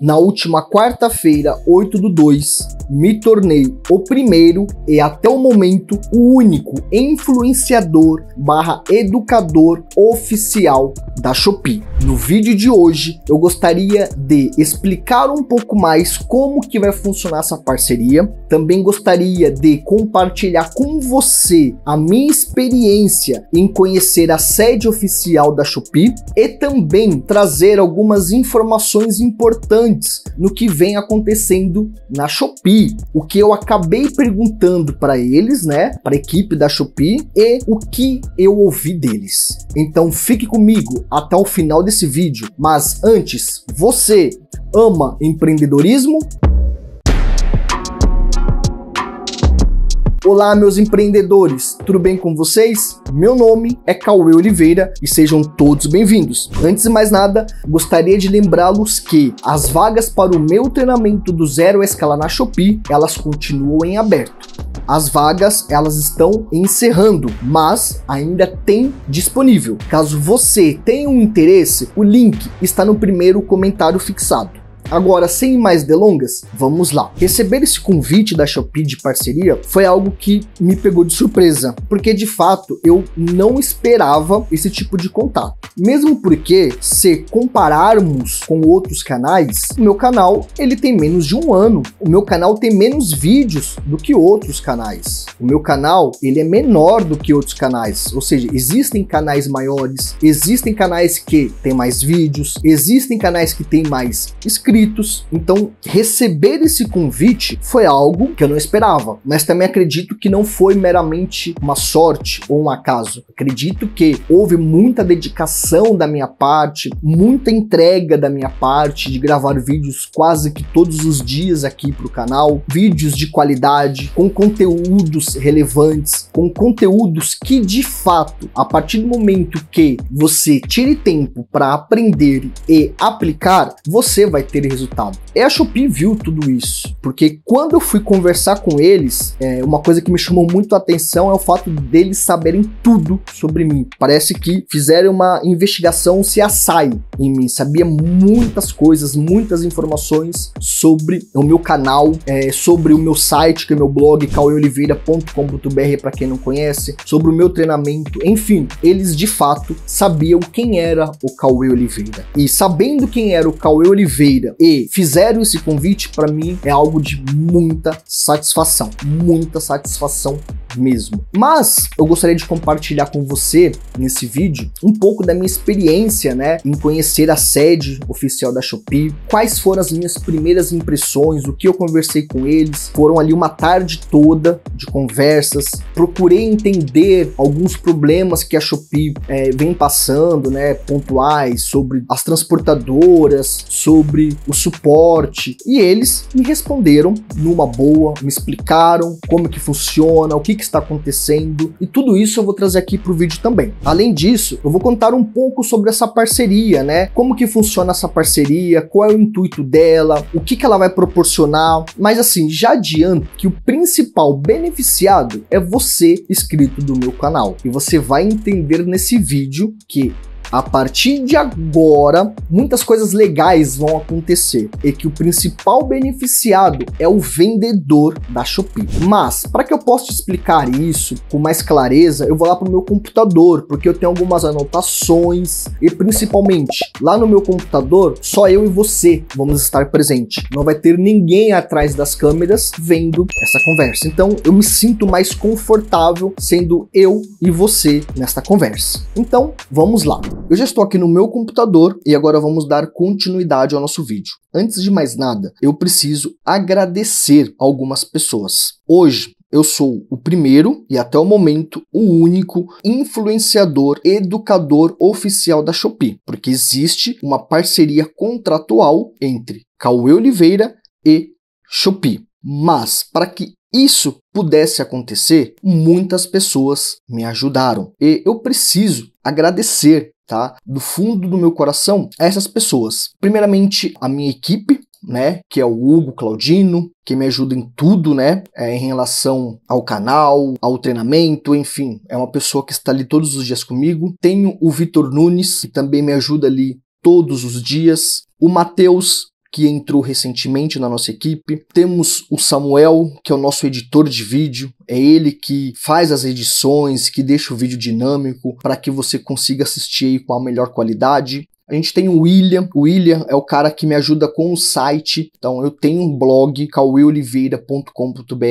na última quarta-feira, 8 do 2, me tornei o primeiro e até o momento o único influenciador barra educador oficial da Shopee. No vídeo de hoje eu gostaria de explicar um pouco mais como que vai funcionar essa parceria, também gostaria de compartilhar com você a minha experiência em conhecer a sede oficial da Shopee e também trazer algumas informações importantes no que vem acontecendo na Shopee o que eu acabei perguntando para eles, né, para a equipe da Shopee e o que eu ouvi deles. Então fique comigo até o final desse vídeo, mas antes, você ama empreendedorismo? Olá, meus empreendedores, tudo bem com vocês? Meu nome é Cauê Oliveira e sejam todos bem-vindos. Antes de mais nada, gostaria de lembrá-los que as vagas para o meu treinamento do Zero Escala na Shopee, elas continuam em aberto. As vagas, elas estão encerrando, mas ainda tem disponível. Caso você tenha um interesse, o link está no primeiro comentário fixado. Agora, sem mais delongas, vamos lá. Receber esse convite da Shopee de parceria foi algo que me pegou de surpresa, porque de fato eu não esperava esse tipo de contato. Mesmo porque, se compararmos com outros canais, o meu canal ele tem menos de um ano. O meu canal tem menos vídeos do que outros canais. O meu canal ele é menor do que outros canais, ou seja, existem canais maiores, existem canais que têm mais vídeos, existem canais que têm mais inscritos inscritos. Então, receber esse convite foi algo que eu não esperava, mas também acredito que não foi meramente uma sorte ou um acaso. Acredito que houve muita dedicação da minha parte, muita entrega da minha parte de gravar vídeos quase que todos os dias aqui para o canal, vídeos de qualidade, com conteúdos relevantes, com conteúdos que de fato, a partir do momento que você tire tempo para aprender e aplicar, você vai ter aquele resultado. E é a Shopee viu tudo isso, porque quando eu fui conversar com eles, é, uma coisa que me chamou muito a atenção é o fato deles saberem tudo sobre mim. Parece que fizeram uma investigação se assai em mim, sabia muitas coisas, muitas informações sobre o meu canal, é, sobre o meu site, que é meu blog, caueoliveira.com.br para quem não conhece, sobre o meu treinamento, enfim, eles de fato sabiam quem era o Cauê Oliveira. E sabendo quem era o Cauê Oliveira e fizeram esse convite, para mim é algo de muita satisfação, muita satisfação mesmo. Mas eu gostaria de compartilhar com você nesse vídeo um pouco da minha experiência, né, em conhecer a sede oficial da Shopee, quais foram as minhas primeiras impressões, o que eu conversei com eles. Foram ali uma tarde toda de conversas, procurei entender alguns problemas que a Shopee é, vem passando, né, pontuais sobre as transportadoras, sobre o suporte. E eles me responderam numa boa, me explicaram como que funciona, o que, que está acontecendo, e tudo isso eu vou trazer aqui para o vídeo também. Além disso, eu vou contar um pouco sobre essa parceria, né? Como que funciona essa parceria, qual é o intuito dela, o que, que ela vai proporcionar. Mas assim, já adianto que o principal beneficiado é você, inscrito do meu canal. E você vai entender nesse vídeo que a partir de agora, muitas coisas legais vão acontecer e que o principal beneficiado é o vendedor da Shopee. Mas, para que eu possa explicar isso com mais clareza, eu vou lá para o meu computador, porque eu tenho algumas anotações e principalmente lá no meu computador, só eu e você vamos estar presente. Não vai ter ninguém atrás das câmeras vendo essa conversa. Então, eu me sinto mais confortável sendo eu e você nesta conversa. Então, vamos lá. Eu já estou aqui no meu computador e agora vamos dar continuidade ao nosso vídeo. Antes de mais nada, eu preciso agradecer algumas pessoas. Hoje, eu sou o primeiro e até o momento o único influenciador educador oficial da Shopee, porque existe uma parceria contratual entre Cauê Oliveira e Shopee. Mas para que isso pudesse acontecer, muitas pessoas me ajudaram e eu preciso agradecer tá? Do fundo do meu coração, a essas pessoas. Primeiramente, a minha equipe, né? Que é o Hugo Claudino, que me ajuda em tudo, né? É, em relação ao canal, ao treinamento, enfim. É uma pessoa que está ali todos os dias comigo. Tenho o Vitor Nunes, que também me ajuda ali todos os dias. O Matheus, que entrou recentemente na nossa equipe. Temos o Samuel, que é o nosso editor de vídeo. É ele que faz as edições, que deixa o vídeo dinâmico para que você consiga assistir com a melhor qualidade. A gente tem o William. O William é o cara que me ajuda com o site. Então, eu tenho um blog, caueoliveira.com.br.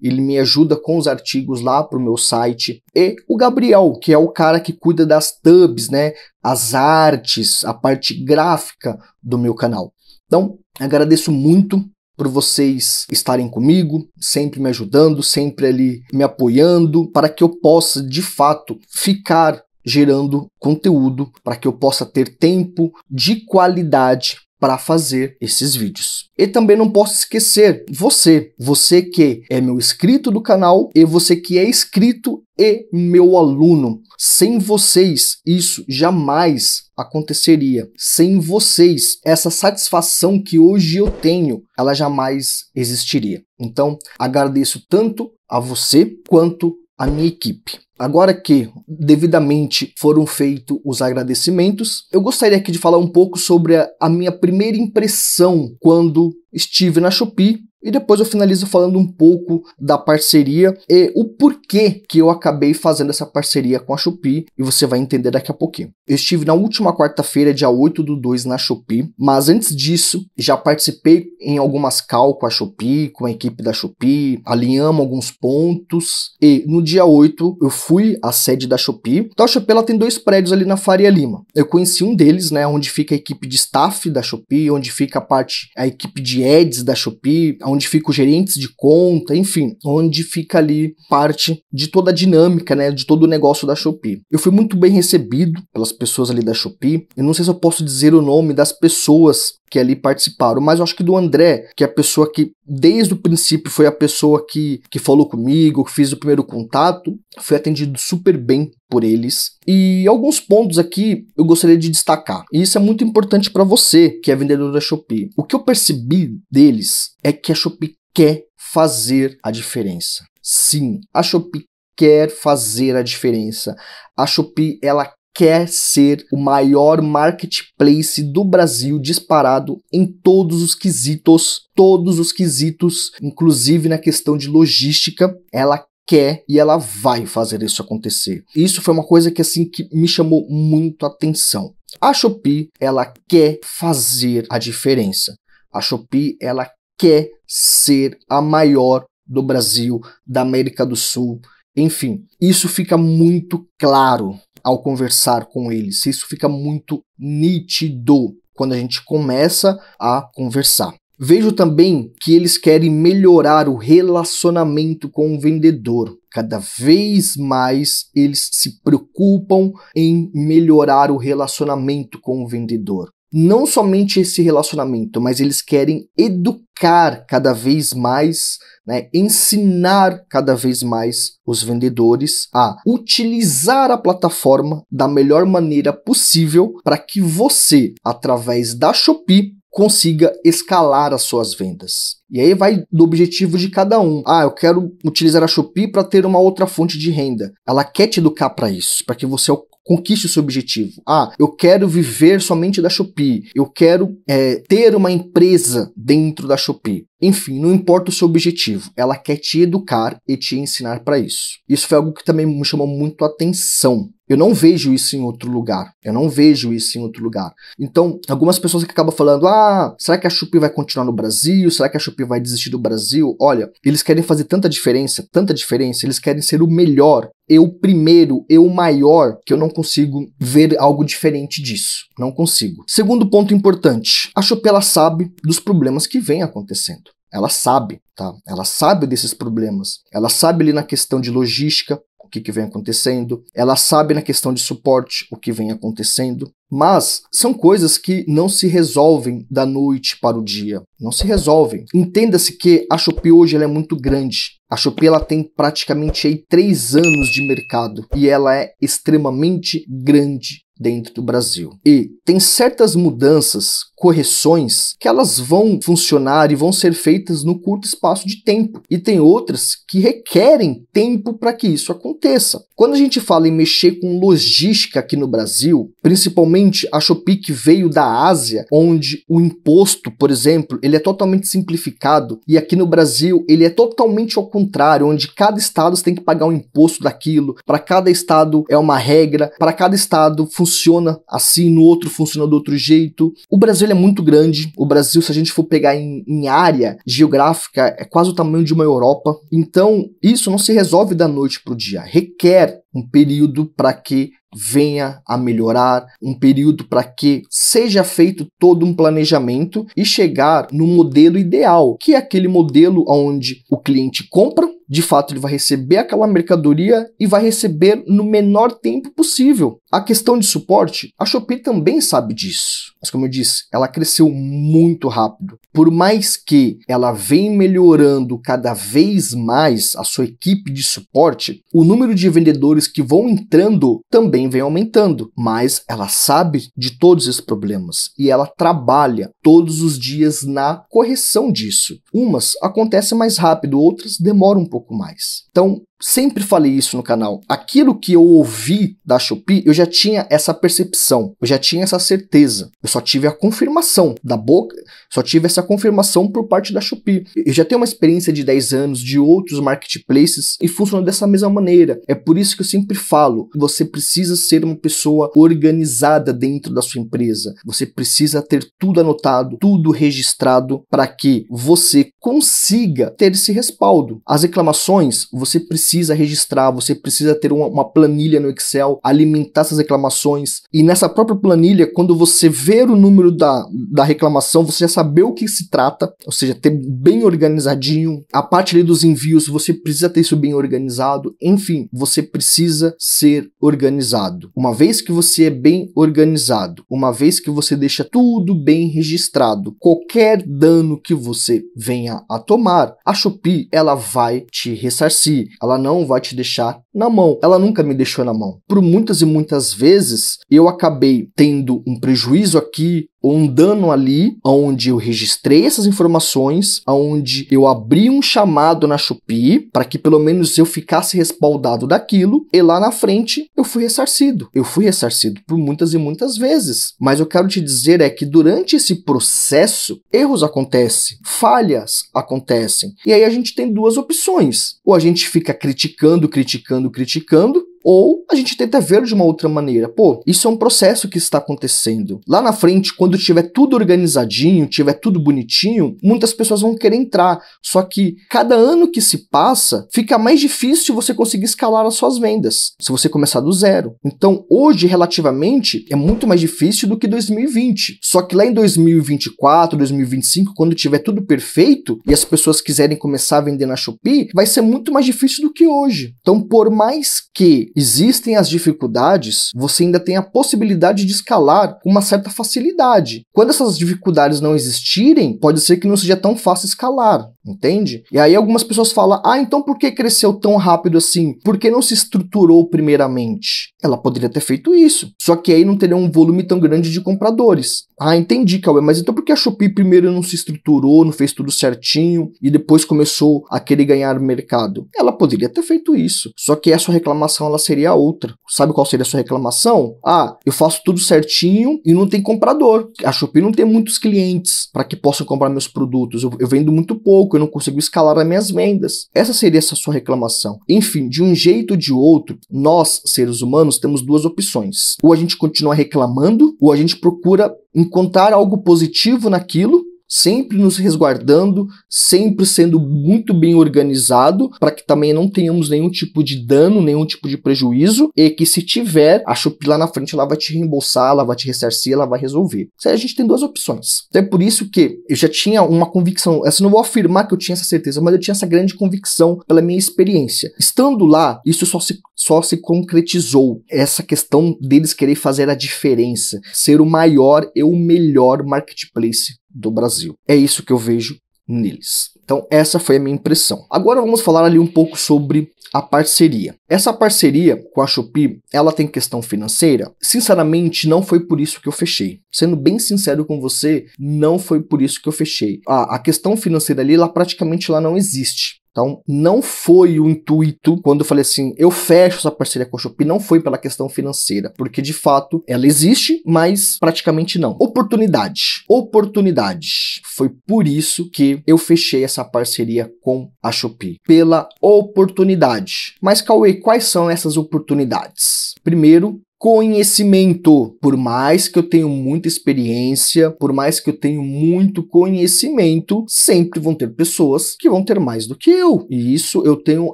Ele me ajuda com os artigos lá pro meu site. E o Gabriel, que é o cara que cuida das tubs, né? As artes, a parte gráfica do meu canal. Então, agradeço muito por vocês estarem comigo, sempre me ajudando, sempre ali me apoiando, para que eu possa de fato ficar gerando conteúdo, para que eu possa ter tempo de qualidade para fazer esses vídeos. E também não posso esquecer você, você que é meu inscrito do canal e você que é inscrito e meu aluno. Sem vocês, isso jamais aconteceria. Sem vocês, essa satisfação que hoje eu tenho, ela jamais existiria. Então, agradeço tanto a você quanto a minha equipe. Agora que devidamente foram feitos os agradecimentos, eu gostaria aqui de falar um pouco sobre a, a minha primeira impressão quando estive na Shopee e depois eu finalizo falando um pouco da parceria e o porquê que eu acabei fazendo essa parceria com a Shopee e você vai entender daqui a pouquinho. Eu estive na última quarta-feira, dia 8 do 2, na Shopee, mas antes disso já participei em algumas cal com a Shopee, com a equipe da Shopee, alinhamos alguns pontos e no dia 8 eu fui à sede da Shopee. Então a Shopee ela tem dois prédios ali na Faria Lima. Eu conheci um deles, né, onde fica a equipe de staff da Shopee, onde fica a parte, a equipe de ads da Shopee, onde onde ficam gerentes de conta, enfim, onde fica ali parte de toda a dinâmica, né, de todo o negócio da Shopee. Eu fui muito bem recebido pelas pessoas ali da Shopee. Eu não sei se eu posso dizer o nome das pessoas que ali participaram, mas eu acho que do André, que é a pessoa que desde o princípio foi a pessoa que, que falou comigo, que fez o primeiro contato, Fui atendido super bem por eles. E alguns pontos aqui eu gostaria de destacar. E isso é muito importante para você que é vendedor da Shopee. O que eu percebi deles é que a Shopee quer fazer a diferença. Sim, a Shopee quer fazer a diferença. A Shopee ela quer ser o maior marketplace do Brasil disparado em todos os quesitos, todos os quesitos, inclusive na questão de logística. Ela quer e ela vai fazer isso acontecer. Isso foi uma coisa que assim que me chamou muito a atenção. A Shopee, ela quer fazer a diferença. A Shopee, ela quer ser a maior do Brasil, da América do Sul, enfim, isso fica muito claro ao conversar com eles, isso fica muito nítido quando a gente começa a conversar. Vejo também que eles querem melhorar o relacionamento com o vendedor. Cada vez mais eles se preocupam em melhorar o relacionamento com o vendedor não somente esse relacionamento, mas eles querem educar cada vez mais, né, ensinar cada vez mais os vendedores a utilizar a plataforma da melhor maneira possível para que você, através da Shopee, consiga escalar as suas vendas. E aí vai do objetivo de cada um. Ah, eu quero utilizar a Shopee para ter uma outra fonte de renda. Ela quer te educar para isso, para que você conquiste o seu objetivo. Ah, eu quero viver somente da Shopee. Eu quero é, ter uma empresa dentro da Shopee. Enfim, não importa o seu objetivo, ela quer te educar e te ensinar para isso. Isso foi algo que também me chamou muito a atenção. Eu não vejo isso em outro lugar. Eu não vejo isso em outro lugar. Então, algumas pessoas que acabam falando: ah, será que a Shopee vai continuar no Brasil? Será que a Shopee vai desistir do Brasil? Olha, eles querem fazer tanta diferença, tanta diferença, eles querem ser o melhor eu primeiro, eu maior, que eu não consigo ver algo diferente disso. Não consigo. Segundo ponto importante, a Shopee ela sabe dos problemas que vem acontecendo. Ela sabe, tá? Ela sabe desses problemas. Ela sabe ali na questão de logística, que, que vem acontecendo, ela sabe na questão de suporte o que vem acontecendo, mas são coisas que não se resolvem da noite para o dia. Não se resolvem. Entenda-se que a Shopee hoje ela é muito grande. A Shopee ela tem praticamente aí três anos de mercado e ela é extremamente grande dentro do Brasil. E tem certas mudanças, correções, que elas vão funcionar e vão ser feitas no curto espaço de tempo. E tem outras que requerem tempo para que isso aconteça. Quando a gente fala em mexer com logística aqui no Brasil, principalmente a Shopee que veio da Ásia, onde o imposto, por exemplo, ele é totalmente simplificado e aqui no Brasil ele é totalmente ao contrário, onde cada estado tem que pagar um imposto daquilo, para cada estado é uma regra, para cada estado funciona funciona assim, no outro funciona do outro jeito. O Brasil é muito grande. O Brasil, se a gente for pegar em, em área geográfica, é quase o tamanho de uma Europa. Então, isso não se resolve da noite para o dia. Requer um período para que venha a melhorar, um período para que seja feito todo um planejamento e chegar no modelo ideal, que é aquele modelo onde o cliente compra de fato ele vai receber aquela mercadoria e vai receber no menor tempo possível. A questão de suporte, a Shopee também sabe disso. Mas como eu disse, ela cresceu muito rápido. Por mais que ela vem melhorando cada vez mais a sua equipe de suporte, o número de vendedores que vão entrando também vem aumentando. Mas ela sabe de todos esses problemas e ela trabalha todos os dias na correção disso. Umas acontecem mais rápido, outras demoram um pouco mais. Então, Sempre falei isso no canal. Aquilo que eu ouvi da Shopee, eu já tinha essa percepção, eu já tinha essa certeza. Eu só tive a confirmação da boca, só tive essa confirmação por parte da Shopee. Eu já tenho uma experiência de 10 anos de outros marketplaces e funciona dessa mesma maneira. É por isso que eu sempre falo, você precisa ser uma pessoa organizada dentro da sua empresa. Você precisa ter tudo anotado, tudo registrado para que você consiga ter esse respaldo. As reclamações, você precisa precisa registrar, você precisa ter uma, uma planilha no Excel, alimentar essas reclamações. E nessa própria planilha, quando você ver o número da, da reclamação, você já saber o que se trata, ou seja, ter bem organizadinho. A parte ali dos envios, você precisa ter isso bem organizado. Enfim, você precisa ser organizado. Uma vez que você é bem organizado, uma vez que você deixa tudo bem registrado, qualquer dano que você venha a tomar, a Shopee ela vai te ressarcir. Ela ela não vai te deixar na mão. Ela nunca me deixou na mão. Por muitas e muitas vezes eu acabei tendo um prejuízo aqui, um dano ali, onde eu registrei essas informações, onde eu abri um chamado na Shopee para que pelo menos eu ficasse respaldado daquilo, e lá na frente eu fui ressarcido. Eu fui ressarcido por muitas e muitas vezes. Mas eu quero te dizer é que durante esse processo, erros acontecem, falhas acontecem. E aí a gente tem duas opções. Ou a gente fica criticando, criticando, criticando, ou a gente tenta ver de uma outra maneira. Pô, isso é um processo que está acontecendo. Lá na frente, quando tiver tudo organizadinho, tiver tudo bonitinho, muitas pessoas vão querer entrar. Só que cada ano que se passa, fica mais difícil você conseguir escalar as suas vendas, se você começar do zero. Então, hoje, relativamente, é muito mais difícil do que 2020. Só que lá em 2024, 2025, quando tiver tudo perfeito e as pessoas quiserem começar a vender na Shopee, vai ser muito mais difícil do que hoje. Então, por mais que existem as dificuldades, você ainda tem a possibilidade de escalar com uma certa facilidade. Quando essas dificuldades não existirem, pode ser que não seja tão fácil escalar entende? E aí algumas pessoas falam: ah, então por que cresceu tão rápido assim? Por que não se estruturou primeiramente? Ela poderia ter feito isso, só que aí não teria um volume tão grande de compradores. Ah, entendi, Cauê, mas então por que a Shopee primeiro não se estruturou, não fez tudo certinho e depois começou a querer ganhar mercado? Ela poderia ter feito isso, só que a sua reclamação ela seria outra. Sabe qual seria a sua reclamação? Ah, eu faço tudo certinho e não tem comprador. A Shopee não tem muitos clientes para que possam comprar meus produtos. eu, eu vendo muito pouco porque eu não consigo escalar as minhas vendas. Essa seria essa sua reclamação. Enfim, de um jeito ou de outro, nós, seres humanos, temos duas opções. Ou a gente continua reclamando, ou a gente procura encontrar algo positivo naquilo sempre nos resguardando, sempre sendo muito bem organizado, para que também não tenhamos nenhum tipo de dano, nenhum tipo de prejuízo, e que se tiver, a Shopee lá na frente ela vai te reembolsar, ela vai te ressarcir, ela vai resolver. Isso aí a gente tem duas opções. Então é por isso que eu já tinha uma convicção, essa não vou afirmar que eu tinha essa certeza, mas eu tinha essa grande convicção pela minha experiência. Estando lá, isso só se, só se concretizou. Essa questão deles querer fazer a diferença, ser o maior e o melhor marketplace do Brasil. É isso que eu vejo neles. Então, essa foi a minha impressão. Agora vamos falar ali um pouco sobre a parceria. Essa parceria com a Shopee, ela tem questão financeira? Sinceramente, não foi por isso que eu fechei. Sendo bem sincero com você, não foi por isso que eu fechei. A, a questão financeira ali, ela praticamente lá não existe. Então, não foi o intuito quando eu falei assim, eu fecho essa parceria com a Shopee, não foi pela questão financeira, porque de fato ela existe, mas praticamente não. Oportunidade. Oportunidade. Foi por isso que eu fechei essa parceria com a Shopee, pela oportunidade. Mas Cauê, quais são essas oportunidades? Primeiro, Conhecimento. Por mais que eu tenha muita experiência, por mais que eu tenha muito conhecimento, sempre vão ter pessoas que vão ter mais do que eu. E isso eu tenho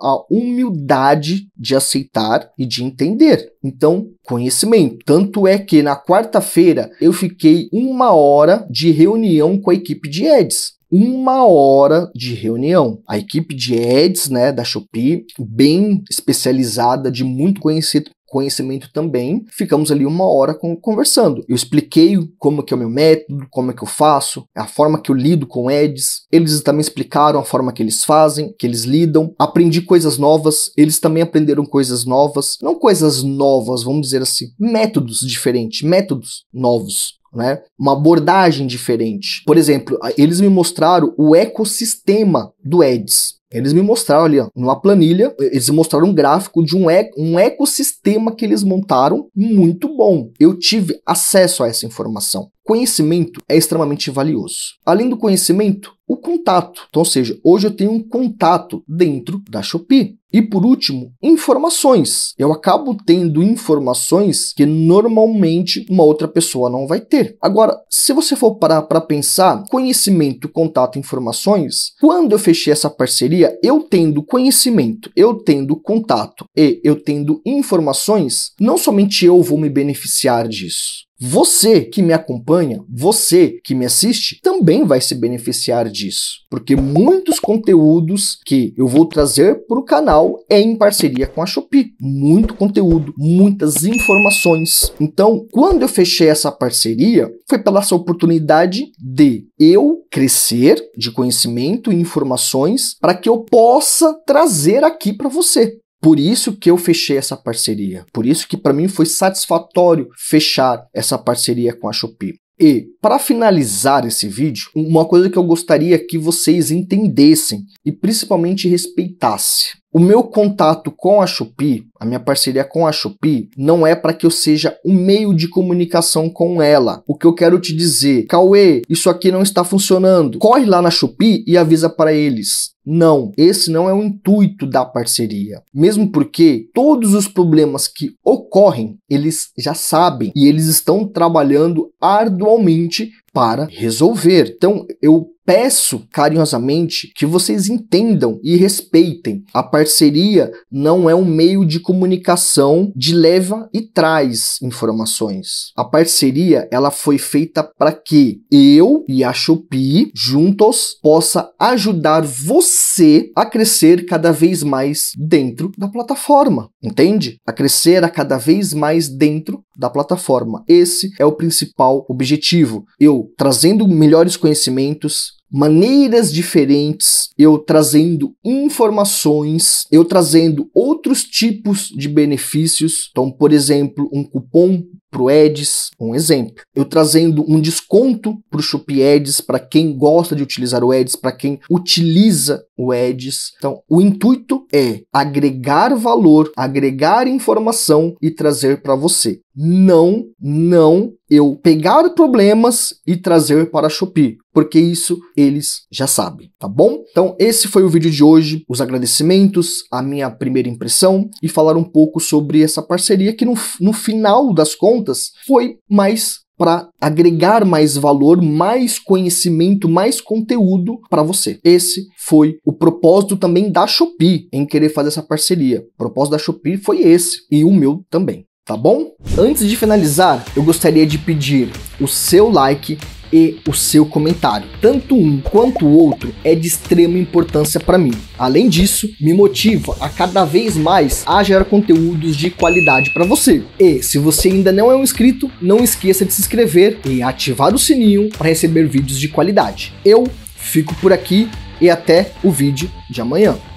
a humildade de aceitar e de entender. Então, conhecimento. Tanto é que na quarta-feira eu fiquei uma hora de reunião com a equipe de Eds uma hora de reunião. A equipe de ads, né, da Shopee, bem especializada, de muito conhecido conhecimento também. Ficamos ali uma hora com, conversando. Eu expliquei como que é o meu método, como é que eu faço, a forma que eu lido com Eds. Eles também explicaram a forma que eles fazem, que eles lidam. Aprendi coisas novas, eles também aprenderam coisas novas. Não coisas novas, vamos dizer assim, métodos diferentes, métodos novos né? Uma abordagem diferente. Por exemplo, eles me mostraram o ecossistema do Eds. Eles me mostraram ali, ó, numa planilha, eles mostraram um gráfico de um, um ecossistema que eles montaram muito bom. Eu tive acesso a essa informação. Conhecimento é extremamente valioso. Além do conhecimento, o contato. Então, ou seja, hoje eu tenho um contato dentro da Shopee. E por último, informações. Eu acabo tendo informações que normalmente uma outra pessoa não vai ter. Agora, se você for parar para pensar, conhecimento, contato, informações, quando eu fechei essa parceria, eu tendo conhecimento, eu tendo contato e eu tendo informações, não somente eu vou me beneficiar disso, você que me acompanha, você que me assiste, também vai se beneficiar disso, porque muitos conteúdos que eu vou trazer para o canal é em parceria com a Shopee. Muito conteúdo, muitas informações. Então, quando eu fechei essa parceria, foi pela sua oportunidade de eu crescer de conhecimento e informações para que eu possa trazer aqui para você. Por isso que eu fechei essa parceria. Por isso que para mim foi satisfatório fechar essa parceria com a Shopee. E para finalizar esse vídeo, uma coisa que eu gostaria que vocês entendessem e principalmente respeitassem. O meu contato com a Shopee, a minha parceria com a Shopee, não é para que eu seja um meio de comunicação com ela. O que eu quero te dizer, Cauê, isso aqui não está funcionando. Corre lá na Shopee e avisa para eles. Não, esse não é o intuito da parceria. Mesmo porque todos os problemas que ocorrem, eles já sabem e eles estão trabalhando arduamente para resolver. Então, eu peço carinhosamente que vocês entendam e respeitem. A parceria não é um meio de comunicação de leva e traz informações. A parceria ela foi feita para que eu e a Shopee juntos possa ajudar você a crescer cada vez mais dentro da plataforma, entende? A crescer a cada vez mais dentro da plataforma. Esse é o principal objetivo. Eu trazendo melhores conhecimentos, maneiras diferentes, eu trazendo informações, eu trazendo outros tipos de benefícios. Então, por exemplo, um cupom para o Edis, um exemplo. Eu trazendo um desconto para o Shopee Edis, para quem gosta de utilizar o Edis, para quem utiliza o Edis. Então, o intuito é agregar valor, agregar informação e trazer para você. Não, não eu pegar problemas e trazer para a Shopee, porque isso eles já sabem, tá bom? Então, esse foi o vídeo de hoje, os agradecimentos, a minha primeira impressão e falar um pouco sobre essa parceria que no, no final das contas foi mais para agregar mais valor, mais conhecimento, mais conteúdo para você. Esse foi o propósito também da Shopee em querer fazer essa parceria. O propósito da Shopee foi esse e o meu também. Tá bom? Antes de finalizar, eu gostaria de pedir o seu like e o seu comentário. Tanto um quanto o outro é de extrema importância para mim. Além disso, me motiva a cada vez mais a gerar conteúdos de qualidade para você. E se você ainda não é um inscrito, não esqueça de se inscrever e ativar o sininho para receber vídeos de qualidade. Eu fico por aqui e até o vídeo de amanhã.